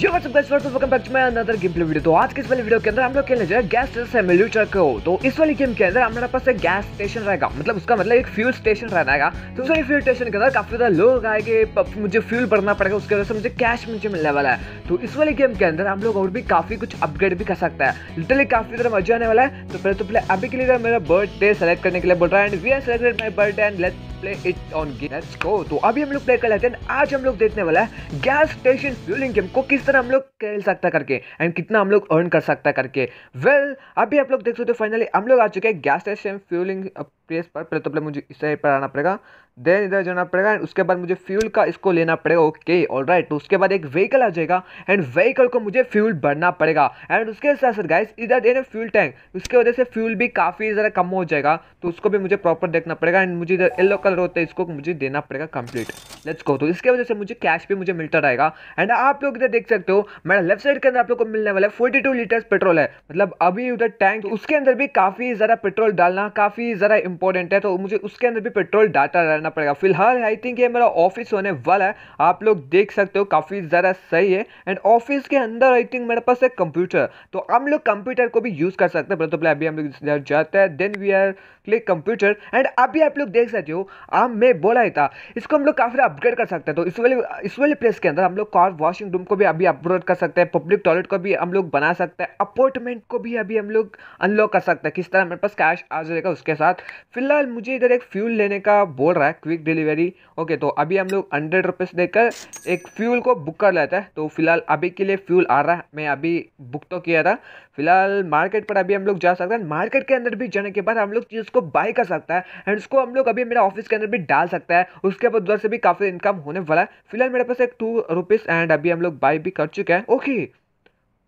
Yo what's up guys what's up welcome back to my another game play video तो आज के इस वाले वीडियो के अंदर हम लोग खेलने जा रहे हैं गैस स्टेशन से मिलू को तो इस वाली गेम के अंदर हमारे पास एक गैस स्टेशन रहेगा मतलब उसका मतलब एक फ्यूल स्टेशन रहेगा तो उस फ्यूल स्टेशन के अंदर काफी ज्यादा लोग आएंगे मुझे फ्यूल भरना पड़ेगा उसके वजह से मुझे कैश मुझे मिलने वाला है तो इस वाले गेम के अंदर हम लोग और भी काफी कुछ अपग्रेड भी कर सकते हैं लिटरली काफी ज्यादा मजा आने वाला है तो पहले तो पहले अभी के लिए मेरा बर्थडे सेलेक्ट करने के लिए बोल रहा है and we are selected my birthday and let play it on let's go तो अभी हम लोग प्ले कर लेते हैं आज हम लोग देखने वाला है गैस स्टेशन फ्यूलिंग गेम को किस तरह हम लोग खेल सकता करके एंड कितना हम लोग अर्न कर सकता करके वेल well, अभी आप लोग देख सकते हो फाइनली हम लोग आ चुके हैं गैस स्टेशन फ्यूलिंग प्लेस पर पहले तो मुझे इस साइड पर आना पड़ेगा देन इधर जाना पड़ेगा एंड उसके बाद मुझे फ्यूल का इसको लेना पड़ेगा ओके ऑल राइट तो उसके बाद एक व्हीकल आ जाएगा एंड व्हीकल को मुझे फ्यूल भरना पड़ेगा एंड उसके साथ साथ गाइस इधर दे फ्यूल टैंक उसके वजह से फ्यूल भी काफ़ी ज़रा कम हो जाएगा तो उसको भी मुझे प्रॉपर देखना पड़ेगा एंड मुझे इधर येलो कलर होता है इसको मुझे देना पड़ेगा कंप्लीट लेट्स गो तो इसके वजह से मुझे कैश भी मुझे मिलता रहेगा एंड आप लोग इधर देख सकते हो मेरा लेफ्ट साइड के अंदर आप लोग को मिलने वाला है फोर्टी टू लीटर्स पेट्रोल है मतलब अभी उधर टैंक तो उसके अंदर भी काफ़ी ज़रा पेट्रोल डालना काफ़ी ज़रा इंपॉर्टेंट है तो मुझे उसके अंदर भी पेट्रोल डालता रहना करना पड़ेगा फिलहाल आई थिंक ये मेरा ऑफिस होने वाला है आप लोग देख सकते हो काफ़ी ज़रा सही है एंड ऑफिस के अंदर आई थिंक मेरे पास एक कंप्यूटर तो हम लोग कंप्यूटर को भी यूज़ कर सकते हैं तो अभी हम लोग जाते हैं then we are click computer and अभी आप लोग देख सकते हो हम हाँ, मैं बोला ही था इसको हम लोग काफ़ी अपग्रेड कर सकते हैं तो इस वाले इस वाले प्लेस के अंदर हम लोग कार वॉशिंग रूम को भी अभी अपग्रेड कर सकते हैं पब्लिक टॉयलेट को भी हम लोग बना सकते हैं अपार्टमेंट को भी अभी हम लोग अनलॉक कर सकते हैं किस तरह मेरे पास कैश आ जाएगा उसके साथ फिलहाल मुझे इधर एक फ्यूल लेने का बोल रहा है क्विक डिलीवरी ओके तो अभी हम लोग हंड्रेड रुपीज़ देकर एक फ्यूल को बुक कर लेते हैं तो फिलहाल अभी के लिए फ्यूल आ रहा है मैं अभी बुक तो किया था फिलहाल मार्केट पर अभी हम लोग जा सकते हैं मार्केट के अंदर भी जाने के बाद हम लोग चीज़ को बाई कर सकते हैं एंड उसको हम लोग अभी मेरे ऑफिस के अंदर भी डाल सकते हैं उसके बाद उधर से भी काफ़ी इनकम होने वाला है फिलहाल मेरे पास एक टू रुपीज़ एंड अभी हम लोग बाई भी कर चुके हैं okay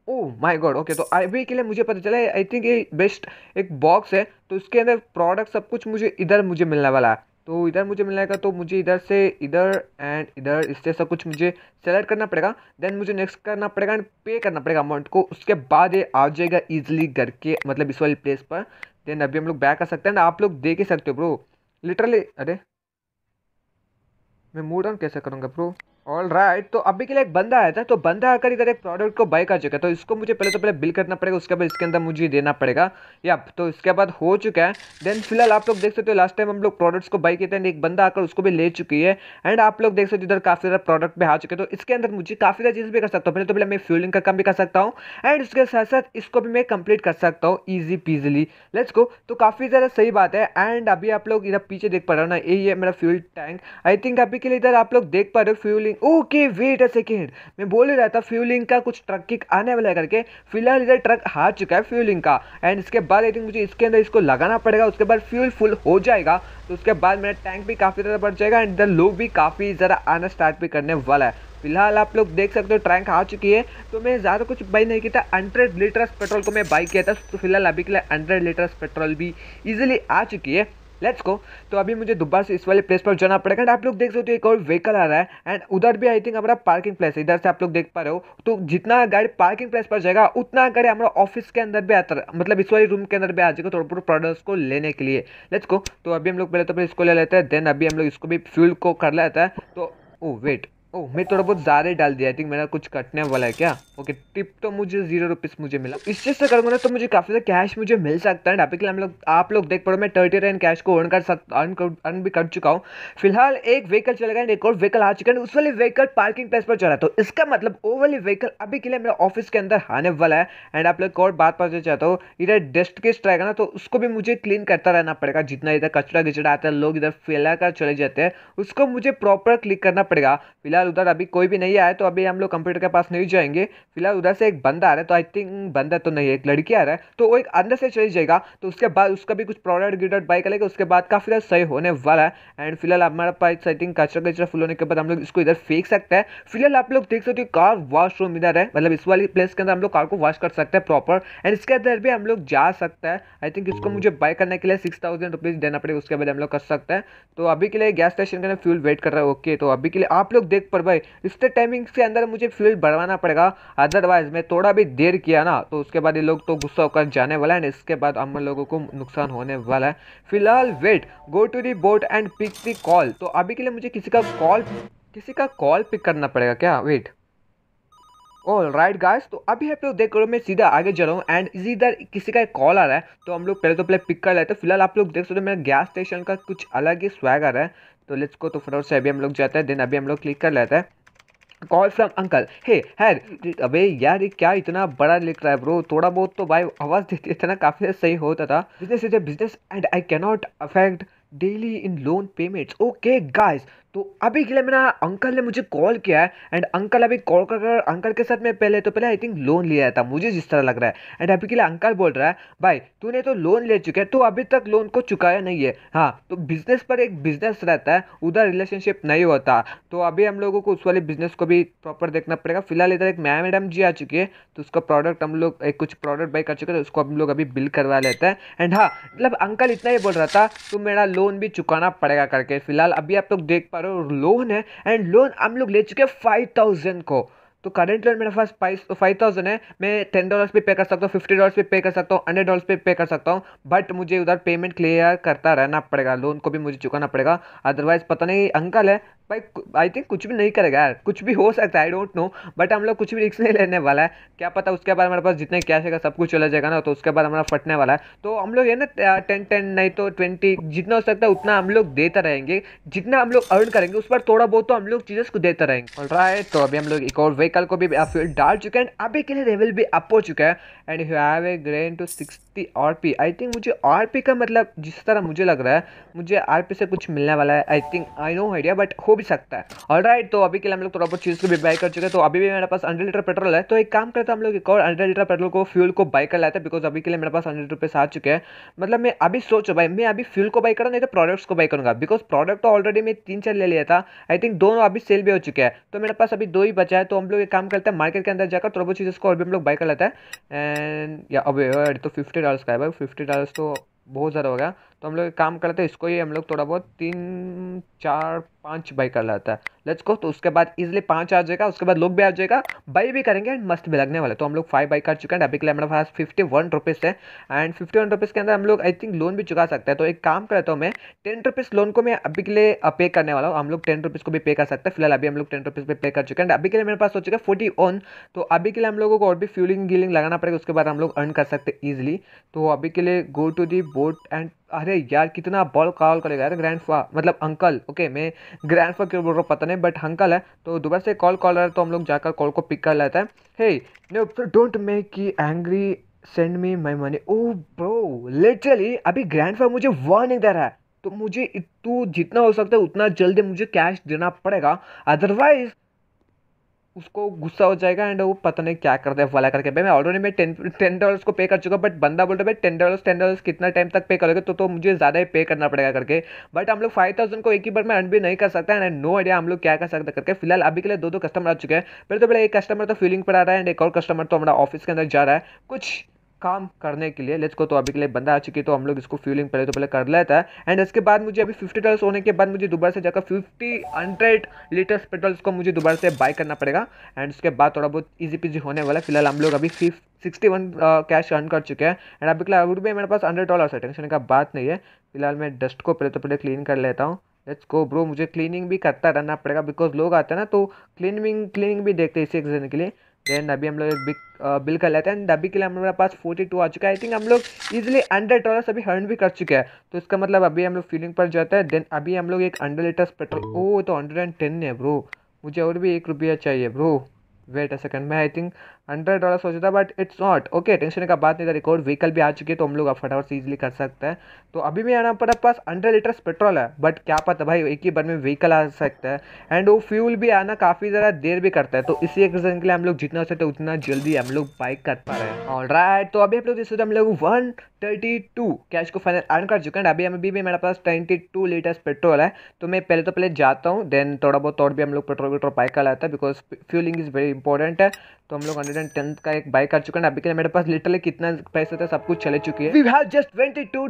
oh my god okay तो अभी के लिए मुझे पता चला आई थिंक ये बेस्ट एक बॉक्स है तो इसके अंदर प्रोडक्ट सब कुछ मुझे इधर मुझे मिलने वाला है तो इधर मुझे मिल जाएगा तो मुझे इधर से इधर एंड इधर इस सब कुछ मुझे सेलेक्ट करना पड़ेगा देन मुझे नेक्स्ट करना पड़ेगा एंड पे करना पड़ेगा अमाउंट को उसके बाद ये आ जाएगा ईजिली घर के मतलब इस वाली प्लेस पर देन अभी हम लोग बैक कर सकते हैं आप लोग देख ही सकते हो ब्रो लिटरली अरे मैं मूड ऑन कैसे करूँगा ब्रो ऑल राइट right, तो अभी के लिए एक बंदा आया था तो बंदा आकर इधर एक प्रोडक्ट को बाय कर चुका है तो इसको मुझे पहले तो पहले बिल करना पड़ेगा उसके बाद इसके अंदर मुझे देना पड़ेगा या तो इसके बाद हो चुका है देन फिलहाल आप लोग देख सकते हो लास्ट टाइम हम लोग प्रोडक्ट्स को बाय किए थे एक बंदा आकर उसको भी ले चुकी है एंड आप लोग देख सकते हो इधर काफ़ी सारा प्रोडक्ट भी आ चुके तो इसके अंदर मुझे काफ़ी सारा चीज़ भी कर सकता हूँ पहले तो पहले मैं फ्यूलिंग का काम भी कर सकता हूँ एंड उसके साथ साथ इसको भी मैं कंप्लीट कर सकता हूँ ईजी पीजिली लेट्स को तो काफ़ी ज़्यादा सही बात है एंड अभी आप लोग इधर पीछे देख पा रहे हो ना यही है मेरा फ्यूल टैंक आई थिंक अभी के लिए इधर आप लोग देख पा रहे हो fuel fueling okay wait a second मैं बोल ही रहा था फ्यूलिंग का कुछ ट्रक किक आने वाला है करके फिलहाल इधर ट्रक हार चुका है फ्यूलिंग का एंड इसके बाद आई थिंक मुझे इसके अंदर इसको लगाना पड़ेगा उसके बाद फ्यूल फुल हो जाएगा तो उसके बाद मेरा टैंक भी काफ़ी ज़्यादा बढ़ जाएगा एंड इधर लोग भी काफ़ी ज़्यादा आना स्टार्ट भी करने वाला है फिलहाल आप लोग देख सकते हो ट्रैंक आ चुकी है तो मैं ज़्यादा कुछ बाई नहीं किया था हंड्रेड लीटर्स पेट्रोल को मैं बाई किया था तो फिलहाल अभी के लिए हंड्रेड लीटर्स पेट्रोल भी इजीली आ चुकी है लेट्स गो तो अभी मुझे दोबारा से इस वाले प्लेस पर जाना पड़ेगा एंड आप लोग देख सकते हो एक और व्हीकल आ रहा है एंड उधर भी आई थिंक हमारा पार्किंग प्लेस है इधर से आप लोग देख पा रहे हो तो जितना गाड़ी पार्किंग प्लेस पर जाएगा उतना गाड़ी हमारा ऑफिस के अंदर भी आता मतलब इस वाले रूम के अंदर भी आ जाएगा थोड़ा बहुत प्रोडक्ट्स को लेने के लिए लेट्स गो तो अभी हम लोग पहले तो फिर इसको ले लेते हैं देन अभी हम लोग इसको भी फ्यूल को कर लेते हैं तो ओ oh, वेट ओह मैं थोड़ा बहुत ज़्यादा डाल दिया आई थिंक मेरा कुछ कटने वाला है क्या ओके टिप तो मुझे जीरो रुपीस मुझे मिला इस चीज़ से करूंगा ना तो मुझे काफ़ी ज़्यादा कैश मुझे मिल सकता है के लिए हम लोग आप लोग देख पड़ो मैं थर्टी रन कैश को अर्न कर सकता अर्न अर्न भी कर चुका हूँ फिलहाल एक व्हीकल चलेगा गया एक और व्हीकल आ चुका है उस वाले व्हीकल पार्किंग प्लेस पर चला तो इसका मतलब वो वाले व्हीकल अभी के लिए मेरा ऑफिस के अंदर आने वाला है एंड आप लोग और बात पहुँचना चाहता हूँ इधर डस्ट के रहेगा ना तो उसको भी मुझे क्लीन करता रहना पड़ेगा जितना इधर कचरा गिचड़ा आता है लोग इधर फैला कर चले जाते हैं उसको मुझे प्रॉपर क्लिक करना पड़ेगा फिलहाल फिलहाल उधर अभी कोई भी नहीं आया तो अभी हम लोग कंप्यूटर के पास नहीं जाएंगे फिलहाल उधर से एक बंदा आ रहा है तो आई थिंक बंदा तो नहीं है एक लड़की आ रहा है तो वो एक अंदर से चली जाएगा तो उसके बाद उसका भी कुछ प्रोडक्ट गिडक्ट बाई करेगा उसके बाद काफ़ी ज़्यादा सही होने वाला है एंड फिलहाल हमारे पास आई थिंक कचरा कचरा फुल होने के बाद हम लोग इसको इधर फेंक सकते हैं फिलहाल आप लोग देख सकते हो कार वॉशरूम इधर है मतलब इस वाली प्लेस के अंदर हम लोग कार को वॉश कर सकते हैं प्रॉपर एंड इसके अंदर भी हम लोग जा सकते हैं आई थिंक इसको hmm. मुझे बाय करने के लिए सिक्स थाउजेंड रुपीज़ देना पड़ेगा उसके बाद हम लोग कर सकते हैं तो अभी के लिए गैस स्टेशन के अंदर फ्यूल वेट कर रहा है ओके तो अभी के लिए आप लोग देख पर भाई रिश्ते टाइमिंग के अंदर मुझे फ्यूल बढ़वाना पड़ेगा अदरवाइज मैं थोड़ा भी देर किया ना तो उसके बाद ये लोग तो गुस्सा होकर जाने वाला है इसके बाद हम लोगों को नुकसान होने वाला है फिलहाल wait go to the boat and pick the call तो अभी के लिए मुझे किसी का कॉल किसी का कॉल पिक करना पड़ेगा क्या वेट ऑल राइट गाइस तो अभी आप लोग देख रहे हो मैं सीधा आगे जा रहा हूँ एंड इसी इधर किसी का एक कॉल आ रहा है तो हम लोग पहले तो पहले पिक कर लेते हैं फिलहाल आप लोग देख सकते हो मेरा गैस स्टेशन का कुछ अलग ही स्वैग आ रहा है तो लेट्स को तो फटाफट से अभी हम लोग जाते हैं देन अभी हम लोग क्लिक कर लेते हैं कॉल फ्रॉम अंकल हे हैर अबे यार ये क्या इतना बड़ा लिख रहा है ब्रो थोड़ा बहुत तो भाई आवाज़ देते थे ना काफ़ी सही होता था business is a business and I cannot affect daily in loan payments okay guys तो अभी के लिए मेरा अंकल ने मुझे कॉल किया है एंड अंकल अभी कॉल कर कर अंकल के साथ मैं पहले तो पहले आई थिंक लोन लिया था मुझे जिस तरह लग रहा है एंड अभी के लिए अंकल बोल रहा है भाई तूने तो लोन ले चुका है तो अभी तक लोन को चुकाया नहीं है हाँ तो बिजनेस पर एक बिजनेस रहता है उधर रिलेशनशिप नहीं होता तो अभी हम लोगों को उस वाले बिजनेस को भी प्रॉपर देखना पड़ेगा फिलहाल इधर एक मैम मैडम जी आ चुकी है तो उसका प्रोडक्ट हम लोग एक कुछ प्रोडक्ट बाई कर चुके हैं तो उसको हम लोग अभी बिल करवा लेते हैं एंड हाँ मतलब अंकल इतना ही बोल रहा था तो मेरा लोन भी चुकाना पड़ेगा करके फिलहाल अभी आप लोग देख पा करोड़ लोन है एंड लोन हम लोग ले चुके हैं फाइव थाउजेंड को तो करेंट रेट मेरे पास फाइव थाउजेंड तो है मैं टेन डॉलर्स भी पे कर सकता हूँ फिफ्टी डॉलर्स भी पे कर सकता हूँ हंड्रेड डॉलर्स भी पे कर सकता हूँ बट मुझे उधर पेमेंट क्लियर करता रहना पड़ेगा लोन को भी मुझे चुकाना पड़ेगा अदरवाइज पता नहीं अंकल है भाई आई थिंक कुछ भी नहीं करेगा यार कुछ भी हो सकता है आई डोंट नो बट हम लोग कुछ भी रिक्स नहीं लेने वाला है क्या पता उसके बाद हमारे पास जितने कैश है सब कुछ चला जाएगा ना तो उसके बाद हमारा फटने वाला है तो हम लोग ये ना टेन टेन नहीं तो ट्वेंटी जितना हो सकता है उतना हम लोग देते रहेंगे जितना हम लोग अर्न करेंगे उस पर थोड़ा बहुत तो हम लोग चीज को देते रहेंगे और तो अभी हम लोग एक और वे व्हीकल को भी फ्यूल डाल चुके हैं अभी के लिए लेवल भी अप हो चुका है and you have a grain two six the R P I think मुझे आर पी का मतलब जिस तरह मुझे लग रहा है मुझे आर पी से कुछ मिलने वाला है I think I no idea but हो भी सकता है और राइट तो अभी के लिए हम लोग थोड़ा बहुत चीज़ को भी बाई कर चुके हैं तो अभी भी मेरे पास हंड्रेड लीटर पेट्रोल है तो एक काम करता हम लोग एक और हंड्रेड लीटर पेट्रोल को फ्यूल को बाई कर लाते हैं बिकॉज अभी के लिए मेरे पास हंड्रेड रुपीज़ आ चुके हैं मतलब मैं अभी सोचो भाई मैं अभी फ्यूल को बाई करूँ नहीं तो प्रोडक्ट्स को बाई करूँगा बिकॉज प्रोडक्ट तो ऑलरेडी मैं तीन चार ले लिया था आई थिंक दोनों अभी सेल भी हो चुके हैं तो मेरे पास अभी दो ही बचा है तो हम लोग एक काम करते हैं मार्केट के अंदर जाकर थोड़ा बहुत चीज़ को और भी हम लोग बाई कर लेते हैं एंड या अभी तो फिफ्टी फिफ्टी डॉलर्स का है भाई फिफ्टी डॉलर्स तो बहुत ज़्यादा हो गया तो हम लोग एक काम करते हैं इसको ही हम लोग थोड़ा बहुत तीन चार पाँच बाई कर लेता है लेट्स को तो उसके बाद इजिली पाँच आ जाएगा उसके बाद लोग भी आ जाएगा बाई भी करेंगे एंड मस्त भी लगने वाले तो हम लोग फाइव बाई कर चुके हैं अभी के लिए हमारे पास फिफ्टी वन रुपीज़ है एंड फिफ्टी वन रुपीज़ के अंदर हम लोग आई थिंक लोन भी चुका सकते हैं तो एक काम करता हूँ मैं टेन रुपीज़ लोन को मैं अभी के लिए पे uh, करने वाला हूँ हम लोग टेन रुपीज़ को भी पे कर सकते हैं फिलहाल अभी हम लोग टेन रुपीज़ पे पे कर चुके हैं एंड अभी के लिए मेरे पास हो चुका है फोर्टी वन तो अभी के लिए हम लोगों को और भी फ्यूलिंग गीलिंग लगाना पड़ेगा उसके बाद हम लोग अर्न कर सकते हैं ईजिली तो अभी के लिए go to the boat and अरे यार कितना बॉल कॉल करेगा यार ग्रैंड फा मतलब अंकल ओके मैं ग्रैंड फा क्यों बोल रहा हूँ पता नहीं बट अंकल है तो दोबारा से कॉल कॉल रहा है तो हम लोग जाकर कॉल को पिक कर लेते हैं hey no don't make you angry send me my money oh bro literally अभी ग्रैंड फा मुझे वार्निंग दे रहा है तो मुझे तू जितना हो सकता है उतना जल्दी मुझे कैश देना पड़ेगा अदरवाइज उसको गुस्सा हो जाएगा एंड वो पता नहीं क्या कर दे वाला करके भाई मैं ऑलरेडी मैं टेन टेन डॉलर्स को पे कर चुका बट बंदा बोल रहा है भाई टेन डॉलर्स टेन डॉलर्स कितना टाइम तक पे करोगे तो तो मुझे ज़्यादा ही पे करना पड़ेगा करके बट हम लोग फाइव थाउजेंड को एक ही बार में अर्न भी नहीं कर सकता एंड नो आइडिया हम लोग क्या कर सकते करके फिलहाल अभी के लिए दो दो कस्टमर आ चुके हैं पहले तो पहले एक कस्टमर तो फीलिंग पर आ रहा है एंड एक और कस्टमर तो हमारा ऑफिस के अंदर जा रहा है कुछ काम करने के लिए लेट्स को तो अभी के लिए बंदा आ चुकी है तो हम लोग इसको फ्यूलिंग पहले तो पहले कर लेता है एंड इसके बाद मुझे अभी फिफ्टी डॉलर्स होने के बाद मुझे दोबारा से जाकर फिफ्टी हंड्रेड लीटर्स पेट्रोल्स को मुझे दोबारा से बाय करना पड़ेगा एंड उसके बाद थोड़ा बहुत ईजी पीजी होने वाला है फिलहाल हम लोग अभी fifty sixty one cash earn कर चुके हैं एंड अभी अभी भी मेरे पास हंड्रेड डॉलर है टेंशन का बात नहीं है फिलहाल मैं डस्ट को पहले तो पहले क्लीन कर लेता हूँ लेट्स गो ब्रो मुझे क्लीनिंग भी करता रहना पड़ेगा बिकॉज लोग आते हैं ना तो क्लीनिंग क्लीनिंग भी देखते हैं इसी एक के लिए देन अभी हम लोग एक बिग बिल कर लेते हैं अभी के लिए हमारे पास फोर्टी टू आ चुका है आई थिंक हम लोग इजिली हंड्रेड डॉलर अभी हर्न भी कर चुके हैं तो इसका मतलब अभी हम लोग फीलिंग पर जाते हैं देन अभी हम लोग एक हंड्रेड लीटर्स पेट्रोल ओ तो हंड्रेड एंड टेन है ब्रो मुझे और भी एक रुपया चाहिए ब्रो वेट अ सेकंड मैं आई थिंक हंड्रेड डॉलर सोचा था but it's not okay tension का बात नहीं था रिकॉर्ड व्हीकल भी आ चुकी है तो हम लोग फटाफट से इजिली कर सकते हैं तो अभी भी आना पड़ा पास हंड्रेड लीटर्स पेट्रोल है बट क्या पता भाई एक ही बार में व्हीकल आ सकता है एंड वो फ्यूल भी आना काफ़ी ज़्यादा देर भी करता है तो इसी एक रीज़न के लिए हम लोग जितना हो सकता है उतना जल्दी हम लोग बाइक कर पा रहे हैं और राइट तो अभी हम लोग इस हम लोग वन थर्टी टू कैश को फाइनल अर्न कर चुके हैं अभी हम अभी भी मेरे पास ट्वेंटी टू लीटर्स पेट्रोल है तो मैं पहले तो पहले जाता हूँ देन थोड़ा बहुत और भी हम लोग पेट्रोल वेट्रोल बाइक का लाता है because fueling is very important है तो हम लोग हंड्रेड एंड टेंथ का एक बाइक कर चुके हैं अभी के लिए मेरे पास लिटरली कितना पैसे था सब कुछ चले चुकी है we have just twenty two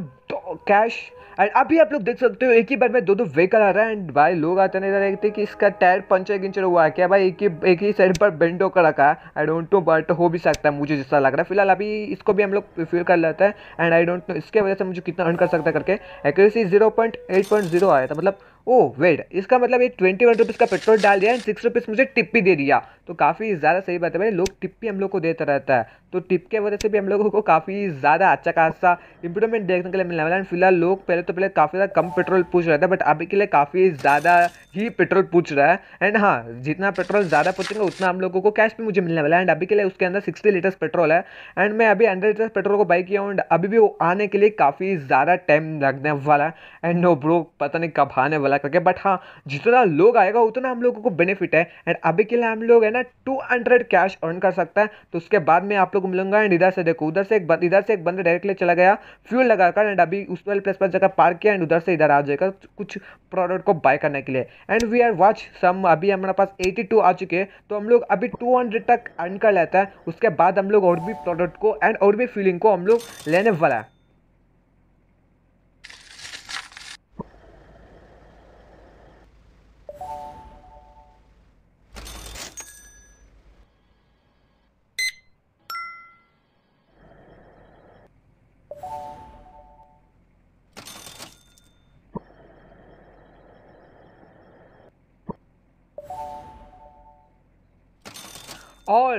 cash and अभी आप लोग देख सकते हो एक ही बार में दो दो व्हीकल आ रहा है एंड भाई लोग आते नहीं देखते कि इसका टायर पंचर गिंचर हुआ है क्या भाई एक ही एक ही साइड पर बेंड होकर रखा है आई डोंट नो बट हो भी सकता है मुझे जैसा लग रहा है फिलहाल अभी इसको भी हम लोग फिल कर लेते हैं एंड आई डोंट नो इसके वजह से मुझे कितना अर्न कर सकता है करके accuracy zero point eight point zero आया था मतलब ओ वेट इसका मतलब ये ट्वेंटी वन रुपीज़ का पेट्रोल डाल दिया एंड सिक्स रुपीज़ मुझे टिप भी दे दिया तो काफ़ी ज़्यादा सही बात है भाई लोग टिप भी हम लोग को देता रहता है तो टिप के वजह से भी हम लोगों को काफ़ी ज़्यादा अच्छा खासा इंप्रूवमेंट देखने के लिए मिलने वाला है फिलहाल लोग पहले तो पहले काफ़ी ज़्यादा कम पेट्रोल पूछ रहे थे बट अभी के लिए काफ़ी ज़्यादा ही पेट्रोल पूछ रहा है एंड हाँ जितना पेट्रोल ज़्यादा पूछेंगे उतना हम लोगों को कैश भी मुझे मिलने वाला है एंड अभी के लिए उसके अंदर सिक्सटी लीटर्स पेट्रोल है एंड मैं अभी हंड्रेड लीटर्स पेट्रोल को बाई किया हूँ एंड अभी भी वो आने के लिए काफ़ी ज़्यादा टाइम लगने वाला है एंड नो ब्रो पता नहीं कब आने वाला वाला करके बट हाँ जितना लोग आएगा उतना हम लोगों को बेनिफिट है एंड अभी के लिए हम लोग है ना टू हंड्रेड कैश अर्न कर सकता है तो उसके बाद में आप लोग मिलूंगा एंड इधर से देखो उधर से एक इधर से एक बंदा डायरेक्टली चला गया फ्यूल लगाकर एंड अभी उस वाले प्लेस पर जगह पार्क किया एंड उधर से इधर आ जाएगा कुछ प्रोडक्ट को बाय करने के लिए and we are watch some अभी हमारे पास 82 आ चुके हैं तो हम लोग अभी 200 तक अर्न कर लेते हैं उसके बाद हम लोग और भी प्रोडक्ट को एंड और भी फीलिंग को हम लोग लेने वाला है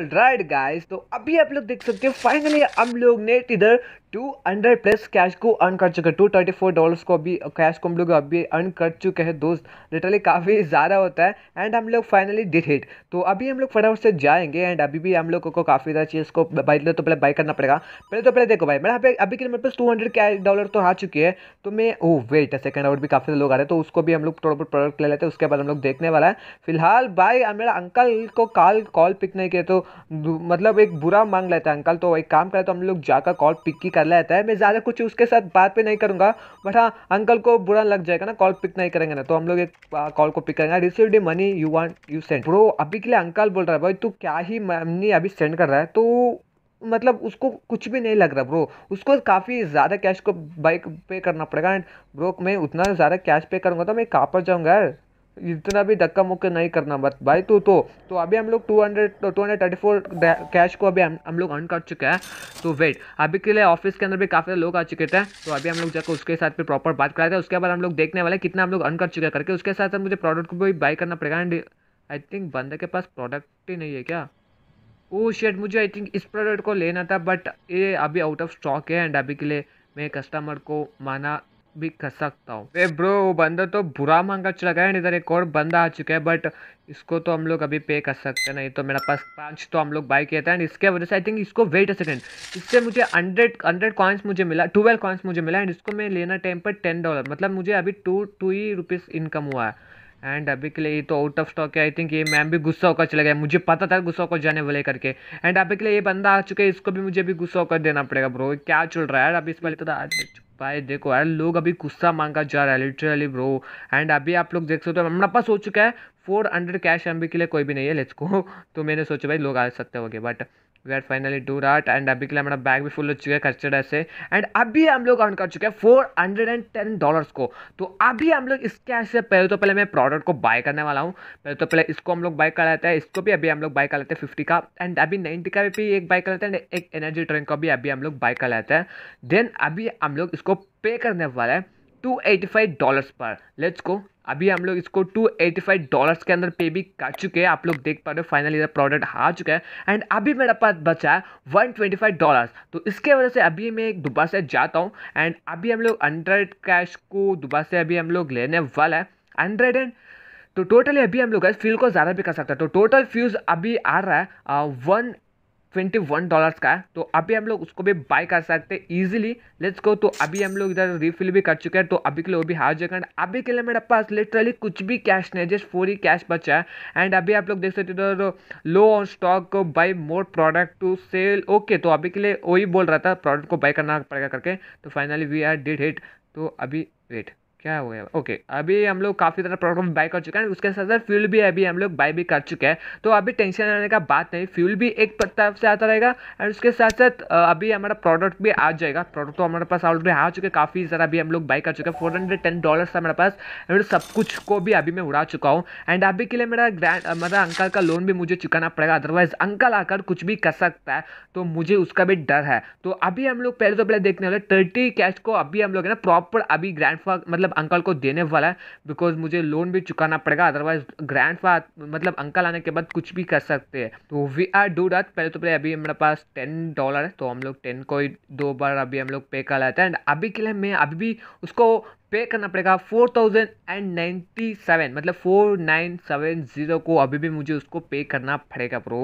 ऑल राइट गाइस तो अभी आप लोग देख सकते हो फाइनली हम लोग ने इधर टू हंड्रेड प्लस कैश को अर्न कर चुके हैं टू थर्टी फोर डॉलर्स को अभी कैश को हम लोग अभी अर्न कर चुके हैं दोस्त लिटरली काफ़ी ज़्यादा होता है एंड हम लोग फाइनली डिट हिट तो अभी हम लोग फटाफट से जाएंगे एंड अभी भी हम लोगों को काफ़ी ज़्यादा चीज़ को बाई तो पहले बाई करना पड़ेगा पहले तो पहले देखो भाई मेरे यहाँ पे अभी के मेरे पास टू हंड्रेड डॉलर तो आ चुकी है तो मैं ओ वेट सेकंड और भी काफ़ी लोग आ रहे हैं तो उसको भी हम लोग थोड़ा बहुत प्रोडक्ट ले लेते हैं उसके बाद हम लोग देखने वाला है फिलहाल भाई मेरा अंकल को कॉल कॉल पिक नहीं किया तो मतलब एक बुरा मांग लेता है अंकल तो एक काम करें तो हम लोग जाकर कॉल पिक की कर लेता है मैं ज़्यादा कुछ उसके साथ बात भी नहीं करूँगा बट हाँ अंकल को बुरा लग जाएगा ना कॉल पिक नहीं करेंगे ना तो हम लोग एक कॉल को पिक करेंगे receive the money you want you send bro अभी के लिए अंकल बोल रहा है भाई तू क्या ही मनी अभी सेंड कर रहा है तो मतलब उसको कुछ भी नहीं लग रहा ब्रो उसको काफ़ी ज़्यादा कैश को बाइक पे करना पड़ेगा एंड ब्रो मैं उतना ज़्यादा कैश पे करूँगा तो मैं कहाँ पर जाऊँगा यार इतना भी धक्का मुक्का नहीं करना बस भाई तू तो तो अभी हम लोग two hundred two hundred thirty four cash को अभी हम, हम लोग अर्न कर चुके हैं तो वेट अभी के लिए ऑफिस के अंदर भी काफ़ी लोग आ चुके थे तो अभी हम लोग जाकर उसके साथ भी प्रॉपर बात कराते हैं उसके बाद हम लोग देखने वाले कितना हम लोग अर्न कर चुके हैं करके उसके साथ साथ मुझे प्रोडक्ट को भी बाई करना पड़ेगा एंड आई थिंक बंदे के पास प्रोडक्ट ही नहीं है क्या ओ oh शेट मुझे आई थिंक इस प्रोडक्ट को लेना था बट ये अभी आउट ऑफ स्टॉक है एंड अभी के लिए मैं कस्टमर को माना भी कर सकता हूँ वे ब्रो वो बंदा तो बुरा मांगा चला गया इधर एक और बंदा आ चुका है बट इसको तो हम लोग अभी पे कर सकते नहीं तो मेरा पास पाँच तो हम लोग बाई किया था एंड इसके वजह से आई थिंक इसको वेट अ सेकेंड इससे मुझे हंड्रेड हंड्रेड कॉइन्स मुझे मिला ट्वेल्व कॉइन्स मुझे मिला एंड इसको मैं लेना टाइम पर टेन डॉलर मतलब मुझे अभी टू टू ही रुपीज़ इनकम हुआ है एंड अभी के लिए ये तो आउट ऑफ स्टॉक है आई थिंक ये मैम भी गुस्सा होकर चले गया मुझे पता था गुस्सा होकर जाने वाले करके एंड अभी के लिए ये बंदा आ चुका है इसको भी मुझे भी गुस्सा होकर देना पड़ेगा ब्रो क्या चल रहा है अभी इस पर तो आज भाई देखो यार लोग अभी गुस्सा मांगा जा रहा है लिटरली ब्रो एंड अभी आप लोग देख सकते हो मेरा पास हो चुका है फोर हंड्रेड कैश एम के लिए कोई भी नहीं है लेट्स को तो मैंने सोचा भाई लोग आ सकते होंगे but we are finally do rot and अभी के लिए हमारा बैग भी फुल हो चुका है कस्टडर से एंड अभी हम लोग अर्न कर चुके हैं four hundred and ten dollars को तो अभी हम लोग इस कैश से पहले तो पहले मैं प्रोडक्ट को बाय करने वाला हूँ पहले तो पहले इसको हम लोग बाय कर लेते हैं इसको भी अभी हम लोग बाय कर लेते हैं फिफ्टी का एंड अभी नाइन्टी का भी एक बाइक कर लेते हैं एक एनर्जी ड्रिंक का भी अभी हम लोग बाइक कर लेते हैं देन अभी हम लोग इसको पे करने वाला है टू एटी फाइव डॉलर्स पर लेट्स को अभी हम लोग इसको टू एटी फाइव डॉलर्स के अंदर पे भी कर चुके हैं आप लोग देख पा रहे हो फाइनली इधर प्रोडक्ट आ चुका है एंड अभी मेरा पास बचा है वन ट्वेंटी फाइव डॉलर्स तो इसके वजह से अभी मैं दोबारा से जाता हूँ एंड अभी हम लोग हंड्रेड कैश को दोबारा से अभी हम लोग लेने वाला है हंड्रेड एंड तो टोटली अभी हम लोग फ्यूल को ज़्यादा भी कर सकते हैं तो टोटल फ्यूज़ अभी आ रहा है one uh, twenty one dollars का है तो अभी हम लोग उसको भी बाय कर सकते हैं ईजिली लेट्स गो तो अभी हम लोग इधर रिफिल भी कर चुके हैं तो अभी के लिए वो भी हार जाएगा एंड अभी के लिए मेरे पास लिटरली कुछ भी कैश नहीं है जस्ट फोर ही कैश बचा है एंड अभी आप लोग देख सकते हो तो low on stock buy more product to sell okay तो अभी के लिए वही बोल रहा था प्रोडक्ट को बाय करना पड़ेगा करके तो finally we are did hit तो अभी वेट क्या हो गया ओके अभी हम लोग काफ़ी ज़्यादा प्रोडक्ट बाय कर चुके हैं उसके साथ साथ फ्यूल भी अभी हम लोग बाय भी कर चुके हैं तो अभी टेंशन लेने का बात नहीं फ्यूल भी एक तरफ से आता रहेगा एंड उसके साथ साथ अभी हमारा प्रोडक्ट भी आ जाएगा प्रोडक्ट तो हमारे पास ऑलरेडी आ चुके काफ़ी ज़्यादा अभी हम लोग बाई कर चुके हैं फोर हंड्रेड टेन था मेरे पास एंड सब कुछ को भी अभी मैं उड़ा चुका हूँ एंड अभी के लिए मेरा ग्रैंड मेरा अंकल का लोन भी मुझे चुकाना पड़ेगा अदरवाइज अंकल आकर कुछ भी कर सकता है तो मुझे उसका भी डर है तो अभी हम लोग पहले तो पहले देखने वाले थर्टी कैश को अभी हम लोग है ना प्रॉपर अभी ग्रैंड मतलब मतलब अंकल को देने वाला है बिकॉज मुझे लोन भी चुकाना पड़ेगा अदरवाइज ग्रैंड मतलब अंकल आने के बाद कुछ भी कर सकते हैं तो वी आर डू डैट पहले तो पहले अभी हमारे पास टेन डॉलर है तो हम लोग टेन को ही दो बार अभी हम लोग पे कर लेते हैं एंड अभी के लिए मैं अभी भी उसको पे करना पड़ेगा four thousand and ninety seven मतलब फोर नाइन सेवन ज़ीरो को अभी भी मुझे उसको पे करना पड़ेगा प्रो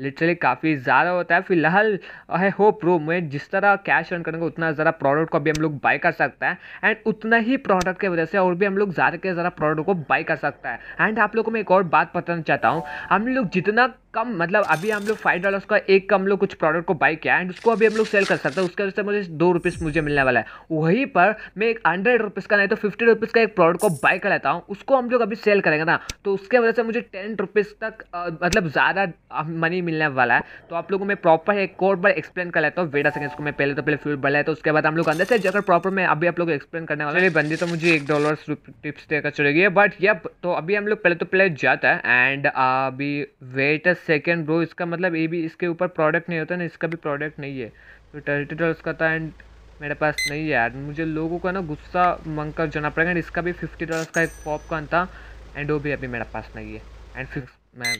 लिटरली काफ़ी ज़्यादा होता है फिलहाल आई होप प्रो मैं जिस तरह कैश रन करेंगे उतना ज़्यादा प्रोडक्ट को भी हम लोग बाई कर सकते हैं एंड उतना ही प्रोडक्ट की वजह से और भी हम लोग ज़्यादा के ज़्यादा प्रोडक्ट को बाई कर सकता है एंड आप लोगों को मैं एक और बात बताना चाहता हूँ हम लोग जितना कम मतलब अभी हम लोग फाइव डॉलर्स का एक कम लोग कुछ प्रोडक्ट को बाई किया एंड उसको अभी हम लोग सेल कर सकते हैं उसके वजह से मुझे दो रुपीज़ मुझे मिलने वाला है वहीं पर मैं एक हंड्रेड रुपीज़ का नहीं तो फिफ्टी रुपीज़ का एक प्रोडक्ट को बाई कर लेता हूँ उसको हम लोग अभी सेल करेंगे ना तो उसके वजह से मुझे टेन रुपीज़ तक मतलब ज़्यादा मनी मिलने वाला है तो आप लोगों को मैं प्रॉपर एक कोड पर एक्सप्लेन कर लेता हूँ वेटा सेकेंड उसको मैं पहले तो पहले फ्यूल बढ़ाया तो उसके बाद हम लोग अंदर से जगह प्रॉपर मैं अभी आप लोग एक्सप्लेन करने वाला है बंदी तो मुझे एक डॉलर टिप्स देकर चलेगी बट यप तो अभी हम लोग पहले तो पहले जाता है एंड अभी वेट सेकेंड ब्रो इसका मतलब ये भी इसके ऊपर प्रोडक्ट नहीं होता ना इसका भी प्रोडक्ट नहीं है तो टर्टी डॉलर्स का था एंड मेरे पास नहीं है यार मुझे लोगों का ना गुस्सा मंग कर जाना पड़ेगा एंड इसका भी फिफ्टी डॉलर्स का एक पॉपकॉर्न था एंड वो भी अभी मेरे पास नहीं है एंड फिक्स मैं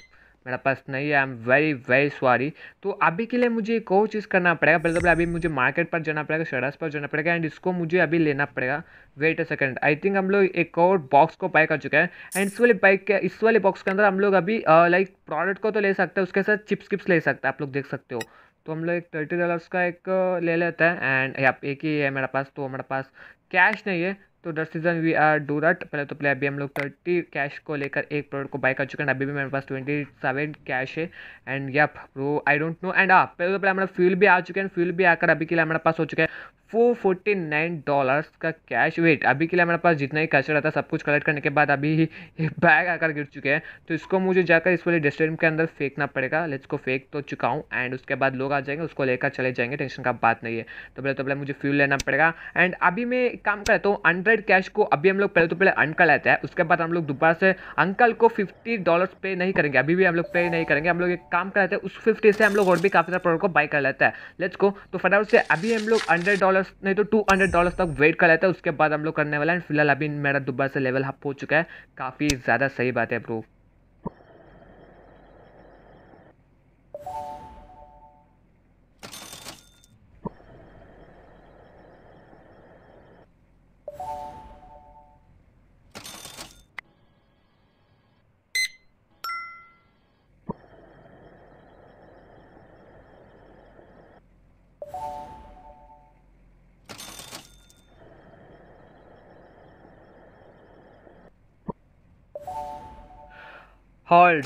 मेरा पास नहीं है I am very very sorry तो अभी के लिए मुझे एक और चीज़ करना पड़ेगा पहले मतलब तो अभी मुझे मार्केट पर जाना पड़ेगा शरास पर जाना पड़ेगा एंड इसको मुझे अभी लेना पड़ेगा wait a second I think हम लोग एक और बॉक्स को बाय कर चुके हैं एंड इस वाले बाइक के इस वाले बॉक्स के अंदर हम लोग अभी लाइक प्रोडक्ट को तो ले सकते हैं उसके साथ चिप्स किप्स ले सकते हैं आप लोग देख सकते हो तो हम लोग एक थर्टी डॉलर्स का एक ले लेते हैं एंड एक ही है मेरे पास तो हमारे पास कैश नहीं है तो this reason we are do that पहले तो पहले अभी हम लोग थर्टी कैश को लेकर एक प्रोडक्ट को बाय कर चुके हैं अभी भी मेरे पास ट्वेंटी सेवन कैश है and yup pro I don't know and आप पहले तो पहले हमारा फ्यूल भी आ चुके हैं फ्यूल भी आकर अभी के लिए हमारे पास हो चुका है फोर फोर्टी नाइन डॉलर्स का कैश वेट अभी के लिए हमारे पास जितना ही कैश रहता सब कुछ कलेक्ट करने के बाद अभी ये बैग आकर गिर चुके हैं तो इसको मुझे जाकर इस वाले डस्टबिन के अंदर फेंकना पड़ेगा लेट्स को फेंक तो चुका हूँ एंड उसके बाद लोग आ जाएंगे उसको लेकर चले जाएंगे टेंशन का बात नहीं है तो पहले तो पहले मुझे फ्यूल लेना पड़ेगा एंड अभी मैं काम करता हूँ हंड्रेड कैश को अभी हम लोग पहले तो पहले अर्न कर लेते हैं उसके बाद हम लोग दोबारा से अंकल को फिफ्टी डॉलर्स पे नहीं करेंगे अभी भी हम लोग पे नहीं करेंगे हम लोग एक काम करते हैं उस फिफ्टी से हम लोग और भी काफ़ी सारे प्रोडक्ट को बाई कर लेते हैं लेट्स को तो फटाफट से अभी हम लोग हंड्रेड डॉलर डॉलर्स नहीं तो टू हंड्रेड डॉलर्स तक वेट कर लेते हैं उसके बाद हम लोग करने वाले हैं फिलहाल अभी मेरा दोबारा से लेवल हप हो चुका है काफ़ी ज़्यादा सही बात है ब्रो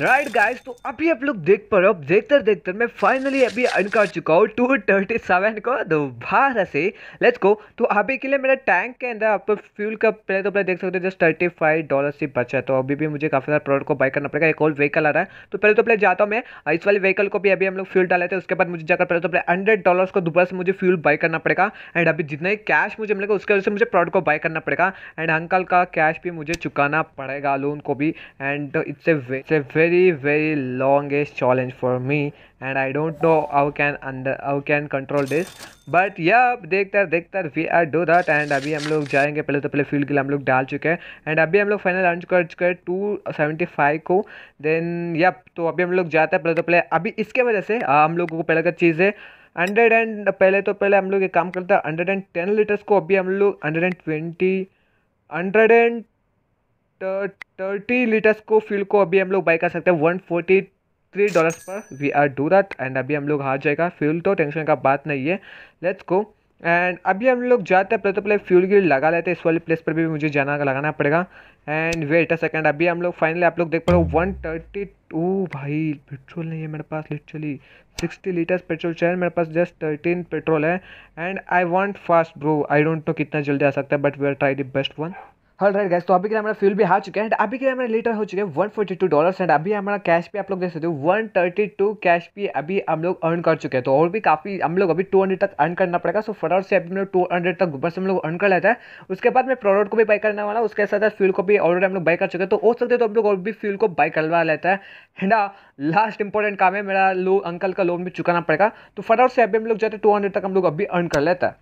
राइट गाइस तो अभी आप लोग देख पा रहे हो देखते देखते मैं फाइनली अभी अर्न कर चुका हूँ टू थर्टी सेवन को दोबारा से लेट्स गो तो अभी के लिए मेरा टैंक के अंदर आप फ्यूल का पहले तो पहले देख सकते हो जस्ट थर्टी फाइव डॉलर से बचा है तो अभी भी मुझे काफ़ी सारे प्रोडक्ट को बाई करना पड़ेगा एक और व्हीकल आ रहा है तो पहले तो पहले जाता हूँ मैं इस वाले व्हीकल को भी अभी हम लोग फ्यूल डाले थे उसके बाद मुझे जाकर पहले तो पहले हंड्रेड डॉलर को दोबारा से मुझे फ्यूल बाई करना पड़ेगा एंड अभी जितना ही कैश मुझे मिलेगा उसके वजह से मुझे प्रोडक्ट को बाई करना पड़ेगा एंड अंकल का कैश भी मुझे चुकाना पड़ेगा लोन को भी and it's a way very very longest challenge for me and I don't know how can under how can control this but या देखते देखते we are do that and अभी हम लोग जाएंगे पहले तो पहले फील्ड के लिए हम लोग डाल चुके हैं एंड अभी हम लोग फाइनल अर्न कर चुके हैं टू सेवेंटी फाइव को देन या तो अभी हम लोग जाते हैं पहले तो पहले अभी इसके वजह से हम लोगों को पहले का चीज़ है हंड्रेड एंड पहले तो पहले हम लोग एक काम करते हैं हंड्रेड एंड टेन लीटर्स को अभी हम लोग hundred and twenty hundred and thirty litres को फ्यूल को अभी हम लोग बाई कर सकते हैं वन फोर्टी थ्री डॉलर्स पर we are do that and अभी हम लोग हार जाएगा फ्यूल तो टेंशन का बात नहीं है लेट्स गो एंड अभी हम लोग जाते हैं तो पहले फ्यूल गिल लगा लेते हैं इस वाले प्लेस पर भी मुझे जाना लगाना पड़ेगा एंड वेट अ सेकेंड अभी हम लोग फाइनली आप लोग देख पा रहे हो वन थर्टी टू भाई पेट्रोल नहीं है मेरे पास लिटरली सिक्सटी लीटर्स पेट्रोल चाहिए मेरे पास जस्ट थर्टीन पेट्रोल है and I want fast bro I don't know कितना जल्दी आ सकता है but we are try the best one hull right gas तो अभी के लिए हमारा फ्यूल भी आ चुका है एंड अभी के लिए हमारा लीटर हो चुके हैं one forty two dollars and अभी हमारा कैश भी आप लोग देख सकते हो वन थर्टी टू कैश भी अभी हम लोग अर्न कर चुके हैं तो और भी काफ़ी हम लोग अभी टू हंड्रेड तक अर्न करना पड़ेगा सो फटाउट से अभी टू हंड्रेड तक बस हम लोग अर्न कर लेते हैं उसके बाद मैं प्रोडक्ट को भी बाई करने वाला उसके साथ फ्यूल को भी ऑलरेडी हम लोग बाई कर चुके हैं तो हो सकते तो हम लोग और भी फ्यूल को बाई करवा लेते हैं ना लास्ट इंपॉर्टेंट काम है मेरा लो अंकल का लोन भी चुकाना पड़ेगा तो फटाउट से अभी हम लोग जाते टू हंड्रेड तक हम लोग अभी अर्न कर लेते हैं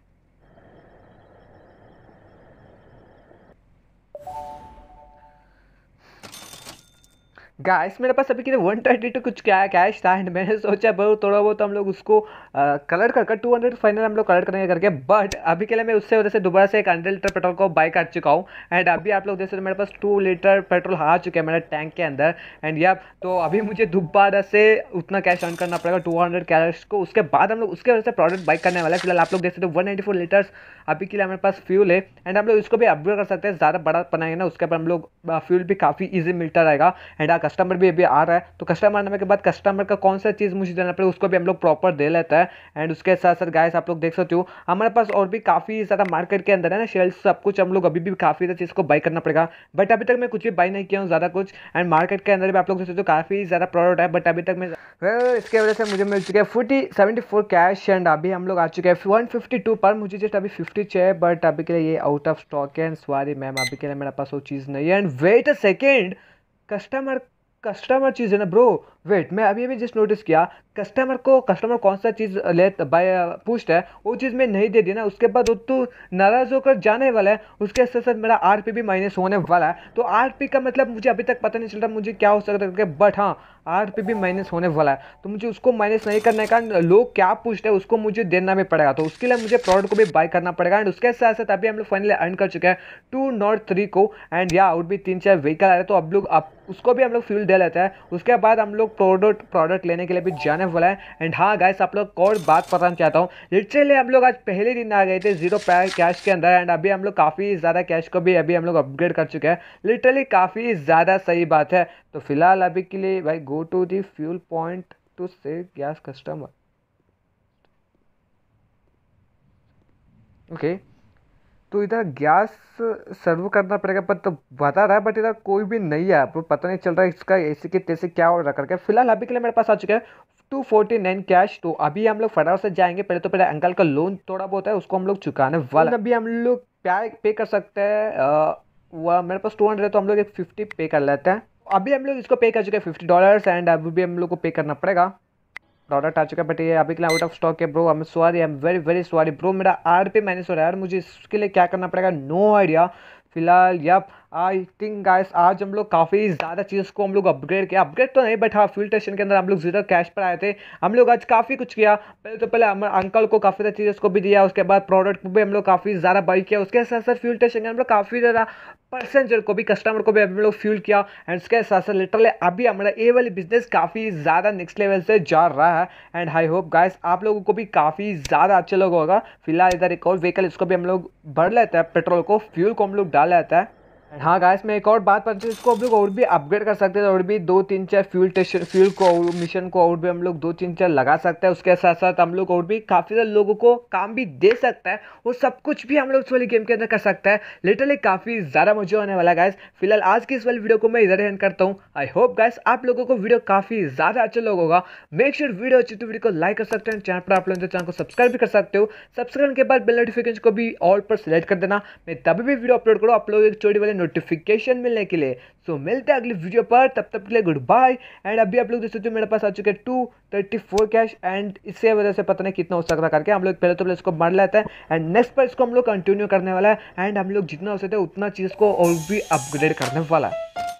गाइस मेरे पास अभी के लिए वन थर्टी टू कुछ क्या कैश था एंड मैंने सोचा बहुत थोड़ा बहुत हम लोग उसको कलर कर कर टू हंड्रेड फाइनल हम लोग कलर करेंगे करके बट अभी के लिए मैं उससे वजह से दोबारा से एक हंड्रेड लीटर पेट्रोल को बाय कर चुका हूँ एंड अभी आप लोग देख सकते हो मेरे पास टू लीटर पेट्रोल आ चुके हैं मेरे टैंक के अंदर एंड या तो अभी मुझे दोबारा से उतना कैश अर्न करना पड़ेगा टू हंड्रेड कैश को उसके बाद हम लोग उसके वजह से प्रोडक्ट बाइक करने वाला है फिलहाल आप लोग देख सकते हो वन नाइन्टी फोर लीटर्स अभी के लिए हमारे पास फ्यूल है एंड हम लोग इसको भी अपग्रेड कर सकते हैं ज़्यादा बड़ा बनाएंगे ना उसके बाद हम लोग फ्यूल भी काफ़ी ईजी मिलता रहेगा एंड कस्टमर भी अभी आ रहा है तो कस्टमर आने के बाद कस्टमर का कौन सा चीज़ मुझे देना पड़ेगा उसको भी हम लोग प्रॉपर दे लेता है एंड उसके साथ साथ गाइस आप लोग देख सकते हो हमारे पास और भी काफ़ी सारा मार्केट के अंदर है ना शेल्स सब कुछ हम लोग अभी भी काफ़ी सारी चीज़ को बाई करना पड़ेगा बट अभी तक मैं कुछ भी बाई नहीं किया हूँ ज़्यादा कुछ एंड मार्केट के अंदर भी आप लोग देख सकते हो काफ़ी ज़्यादा प्रोडक्ट है बट अभी तक मैं इसके वजह से मुझे मिल चुके हैं forty seventy four cash and अभी हम लोग आ चुके हैं वन फिफ्टी टू पर मुझे जस्ट अभी फिफ्टी चाहिए बट अभी के लिए ये आउट ऑफ स्टॉक है एंड सॉरी मैम अभी के लिए मेरे पास वो चीज़ नहीं है and wait a second customer customer चीज़ है ना ब्रो वेट मैं अभी अभी जस्ट नोटिस किया कस्टमर को कस्टमर कौन सा चीज़ ले बाय पूछता है वो चीज़ मैं नहीं दे दी ना उसके बाद वो तो नाराज़ होकर जाने वाला है उसके साथ साथ मेरा आर भी माइनस होने वाला है तो आर का मतलब मुझे अभी तक पता नहीं चल रहा मुझे क्या हो सकता है बट हाँ आठ पे भी माइनस होने वाला है तो मुझे उसको माइनस नहीं करने का लोग क्या पूछ रहे हैं उसको मुझे देना भी पड़ेगा तो उसके लिए मुझे प्रोडक्ट को भी बाय करना पड़ेगा एंड उसके साथ साथ अभी हम लोग फाइनली अर्न कर चुके हैं टू नॉट थ्री को एंड या आउट भी तीन चार व्हीकल आ रहे तो अब लोग आप उसको भी हम लोग फ्यूल दे लेते हैं उसके बाद हम लोग प्रोडक्ट प्रोडक्ट लेने के लिए भी जाने वाला है एंड हाँ गाइस आप लोग और बात बताना चाहता हूँ लिटरली हम लोग आज पहले दिन आ गए थे जीरो कैश के अंदर एंड अभी हम लोग काफ़ी ज़्यादा कैश को भी अभी हम लोग अपग्रेड कर चुके हैं लिटरली काफ़ी ज़्यादा सही बात है तो फिलहाल अभी के लिए भाई go to the fuel point to save gas customer okay तो इधर गैस सर्व करना पड़ेगा पर तो बता रहा है बट इधर कोई भी नहीं है आपको पता नहीं चल रहा है इसका ऐसे के तैसे क्या ऑर्डर करके फिलहाल अभी के लिए मेरे पास आ चुका है टू फोर्टी नाइन कैश तो अभी हम लोग फटाफट से जाएंगे पहले तो पहले अंकल का लोन थोड़ा बहुत है उसको हम लोग चुकाने वाला अभी हम लोग पे कर सकते हैं वह मेरे पास टू हंड्रेड है तो हम लोग एक फिफ्टी पे कर लेते हैं अभी हम लोग इसको पे कर चुके हैं फिफ्टी डॉलर्स एंड अभी भी हम लोग को पे करना पड़ेगा प्रोडक्ट आ चुका है बट ये अभी के लिए आउट ऑफ स्टॉक है bro I am sorry I am very very sorry bro मेरा आर पे मैनेज हो रहा है यार मुझे इसके लिए क्या करना पड़ेगा नो आइडिया फिलहाल या आई थिंक गाइस आज हम लोग काफ़ी ज़्यादा चीज़ को हम लोग अपग्रेड किया अपग्रेड तो नहीं बट हाँ फ्यूल स्टेशन के अंदर हम लोग जीरो कैश पर आए थे हम लोग आज काफ़ी कुछ किया पहले तो पहले हम अंकल को काफ़ी सारी चीज़ को भी दिया उसके बाद प्रोडक्ट को भी हम लोग काफ़ी ज़्यादा बाई किया उसके साथ साथ फ्यूल स्टेशन के हम लोग काफ़ी ज़्यादा पैसेंजर को भी कस्टमर को भी हम लोग फ्यूल किया एंड उसके साथ साथ लिटरली अभी हमारा ए वाली बिजनेस काफ़ी ज़्यादा नेक्स्ट लेवल से जा रहा है एंड आई होप गाइस आप लोगों को भी काफ़ी ज़्यादा अच्छा लोग होगा फिलहाल इधर एक और व्हीकल इसको भी हम लोग भर लेते हैं पेट्रोल को फ्यूल को हम लोग डाल लेते हैं हाँ गाइस मैं एक और बात पर इसको हम लोग और भी अपग्रेड कर सकते हैं और भी दो तीन चार फ्यूल टेस्ट फ्यूल को और मिशन को और भी हम लोग दो तीन चार लगा सकते हैं उसके साथ साथ हम लोग और भी काफ़ी सारे लोगों को काम भी दे सकता है वो सब कुछ भी हम लोग इस वाली गेम के अंदर कर सकता है लिटरली काफ़ी ज़्यादा मजा होने वाला गायस फिलहाल आज की इस वाली वीडियो को मैं इधर हैंड करता हूँ आई होप गायस आप लोगों को वीडियो काफ़ी ज़्यादा अच्छा लोग होगा मेक श्योर वीडियो अच्छी तो वीडियो को लाइक कर सकते हैं चैनल पर आप लोग चैनल को सब्सक्राइब भी कर सकते हो सब्सक्राइब के बाद बिल नोटिफिकेशन को भी ऑल पर सेलेक्ट कर देना मैं तभी भी वीडियो अपलोड करूँ आप लोग एक चोरी वाले नोटिफिकेशन मिलने के लिए सो so, मिलते हैं अगली वीडियो पर तब तक के लिए गुड बाय एंड अभी आप लोग देख सकते हो मेरे पास आ चुके हैं two thirty four cash and इससे वजह से पता नहीं कितना हो सकता करके हम लोग पहले तो पहले इसको मार लेते हैं एंड नेक्स्ट पर इसको हम लोग कंटिन्यू करने वाला है एंड हम लोग जितना हो सके उतना चीज़ को और भी अपग्रेड करने वाला है